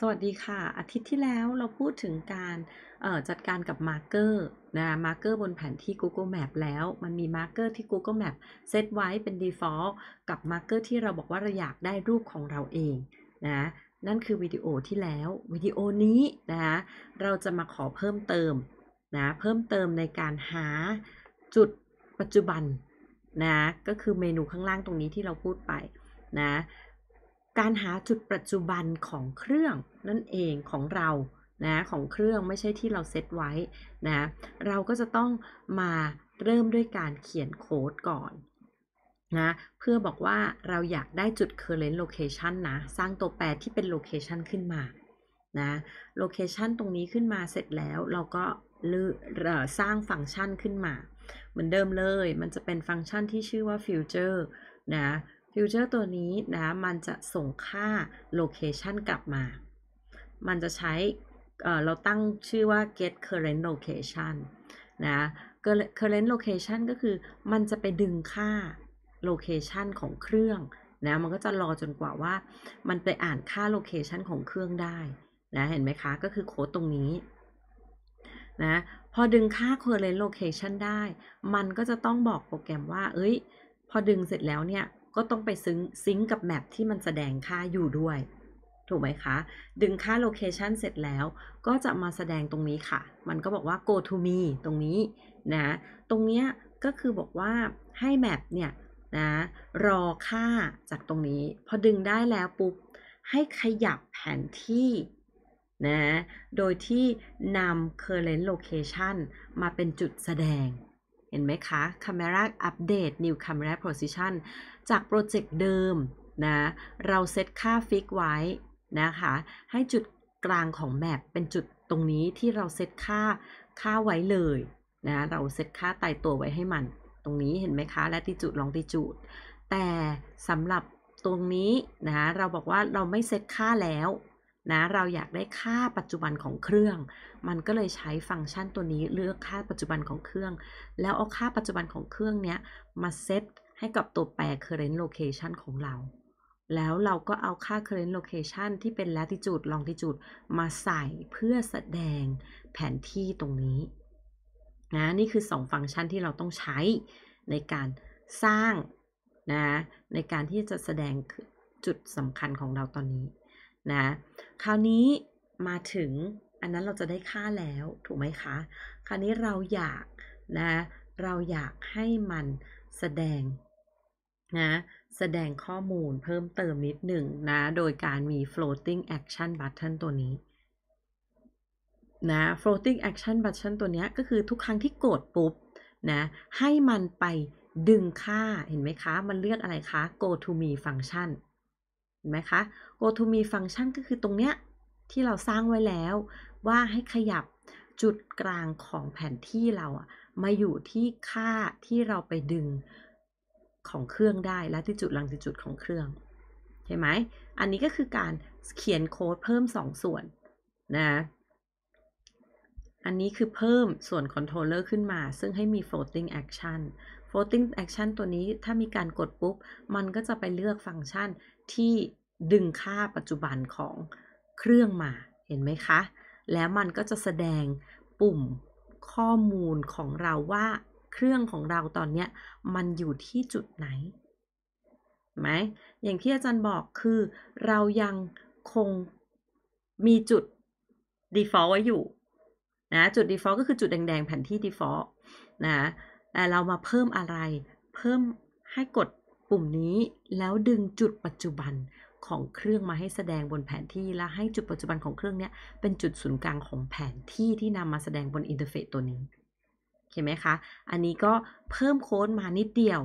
สวัสดีค่ะ อาทิตย์ที่แล้วเราพูดถึงการจัดการกับมาร์เกอร์ นะมาร์เกอร์บนแผนที่ Google Map แล้ว มันมีมาร์เกอร์ที่ Google Map เซตไว้เป็น Default กับมาร์เกอร์ที่เราบอกว่าเราอยากได้รูปของเราเองนะ นั่นคือวิดีโอที่แล้ววิดีโอนี้นะเราจะมาขอเพิ่มเติมนะ เพิ่มเติมในการหาจุดปัจจุบันนะ ก็คือเมนูข้างล่างตรงนี้ที่เราพูดไป นะการหาจุดปัจจุบันของเครื่องนั่นเองของเรานะ ของเครื่องไม่ใช่ที่เราเซตไว้ นะ เราก็จะต้องมาเริ่มด้วยการเขียนโค้ด ก่อน นะ เพื่อบอกว่าเราอยากได้จุด current location นะ สร้างตัวแปรที่เป็น location ขึ้นมา นะ location ตรงนี้ขึ้นมาเสร็จแล้ว เราก็สร้างฟังก์ชันขึ้นมา เหมือนเดิมเลย มันจะเป็นฟังก์ชันที่ชื่อว่า future นะฟิวเจอร์ตัวนี้นะ มันจะส่งค่าโลเคชันกลับมา มันจะใช้เราตั้งชื่อว่า get current location นะ current location ก็คือ มันจะไปดึงค่า location ของเครื่องนะ มันก็จะรอจนกว่าว่ามันไปอ่านค่า location ของเครื่องได้นะ เห็นไหมคะ ก็คือโค้ดตรงนี้นะ พอดึงค่า current location ได้ มันก็จะต้องบอกโปรแกรมว่าเอ้ย พอดึงเสร็จแล้วเนี่ยก็ต้องไปซึ้งซิงกับแมปที่มันแสดงค่าอยู่ด้วย ถูกไหมคะ ดึงค่าโลเคชันเสร็จแล้วก็จะมาแสดงตรงนี้ค่ะ มันก็บอกว่า go to me ตรงนี้นะตรงเนี้ยก็คือบอกว่าให้แมปเนี่ยนะรอค่าจากตรงนี้ พอดึงได้แล้วปุ๊บให้ขยับแผนที่นะโดยที่นำ current location มาเป็นจุดแสดงเห็นไหมคะ Camera Update New Camera Position จากโปรเจกต์เดิมนะ เราเซตค่าฟิกไว้นะคะ ให้จุดกลางของแมปเป็นจุดตรงนี้ที่เราเซตค่าค่าไว้เลยนะ เราเซตค่าตายตัวไว้ให้มัน ตรงนี้เห็นไหมคะ และติจูดลองติจูดแต่สำหรับตรงนี้นะ เราบอกว่าเราไม่เซตค่าแล้วนะเราอยากได้ค่าปัจจุบันของเครื่อง มันก็เลยใช้ฟังก์ชันตัวนี้เลือกค่าปัจจุบันของเครื่อง แล้วเอาค่าปัจจุบันของเครื่องเนี้ยมาเซตให้กับตัวแปร current location ของเรา แล้วเราก็เอาค่า current location ที่เป็น latitude longitude มาใส่เพื่อแสดงแผนที่ตรงนี้นะ นี่คือ2ฟังก์ชันที่เราต้องใช้ในการสร้างนะ ในการที่จะแสดงจุดสำคัญของเราตอนนี้นะคราวนี้มาถึงอันนั้นเราจะได้ค่าแล้วถูกไหมคะ คราวนี้เราอยากนะเราอยากให้มันแสดงนะแสดงข้อมูลเพิ่มเติมนิดหนึ่งนะโดยการมี floating action button ตัวนี้นะ floating action button ตัวนี้ก็คือทุกครั้งที่กดปุ๊บนะให้มันไปดึงค่าเห็นไหมคะ มันเลือกอะไรคะ go to me function เห็นไหมคะ go to me ฟังก์ชันก็คือตรงเนี้ย ที่เราสร้างไว้แล้ว ว่าให้ขยับจุดกลางของแผนที่เราอะมาอยู่ที่ค่าที่เราไปดึงของเครื่องได้และที่จุดลังี่จุดของเครื่องใช่ไหม อันนี้ก็คือการเขียนโค้ดเพิ่ม2สส่วนนะ อันนี้คือเพิ่มส่วนคอนโทรลเลอร์ขึ้นมา ซึ่งให้มี floating action floating action ตัวนี้ถ้ามีการกดปุ๊บ มันก็จะไปเลือกฟังก์ชันที่ดึงค่าปัจจุบันของเครื่องมา เห็นไหมคะ แล้วมันก็จะแสดงปุ่มข้อมูลของเราว่าเครื่องของเราตอนนี้มันอยู่ที่จุดไหนไหม อย่างที่อาจารย์บอกคือเรายังคงมีจุด default ไว้อยู่นะ จุด default ก็คือจุดแดงๆแผ่นที่ default นะ แต่เรามาเพิ่มอะไร เพิ่มให้กดุ่มนี้แล้วดึงจุดปัจจุบันของเครื่องมาให้แสดงบนแผนที่และให้จุดปัจจุบันของเครื่องเนี้ยเป็นจุดศูนย์กลางของแผนที่ที่นำมาแสดงบนอินเทอร์เฟซตัวนี้เห็นไหมคะ อันนี้ก็เพิ่มโค้ดมานิดเดียว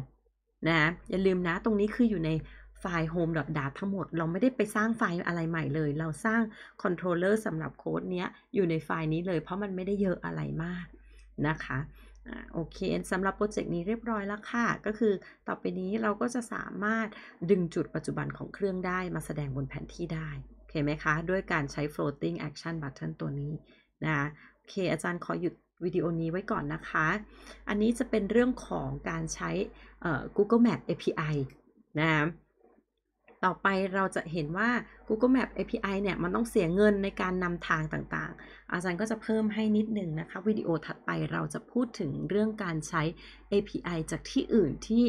นะ อย่าลืมนะตรงนี้คืออยู่ในไฟล์ home d a t ทั้งหมดเราไม่ได้ไปสร้างไฟล์อะไรใหม่เลย เราสร้างคอนโทรลเลอร์สำหรับโค้ดเนี้ยอยู่ในไฟล์นี้เลยเพราะมันไม่ได้เยอะอะไรมากนะคะโอเค สำหรับโปรเจกต์นี้เรียบร้อยแล้วค่ะ ก็คือต่อไปนี้เราก็จะสามารถดึงจุดปัจจุบันของเครื่องได้มาแสดงบนแผนที่ได้ โอเคไหมคะ ด้วยการใช้ floating action button ตัวนี้นะโอเค อาจารย์ขอหยุดวิดีโอนี้ไว้ก่อนนะคะ อันนี้จะเป็นเรื่องของการใช้ Google Map API นะต่อไปเราจะเห็นว่า Google Map API เนี่ยมันต้องเสียเงินในการนำทางต่างๆ อาจารย์ก็จะเพิ่มให้นิดหนึ่งนะคะ วิดีโอถัดไปเราจะพูดถึงเรื่องการใช้ API จากที่อื่นที่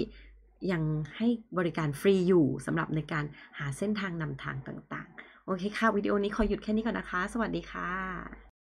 ยังให้บริการฟรีอยู่สำหรับในการหาเส้นทางนำทางต่างๆ โอเคค่ะวิดีโอนี้ขอหยุดแค่นี้ก่อนนะคะ สวัสดีค่ะ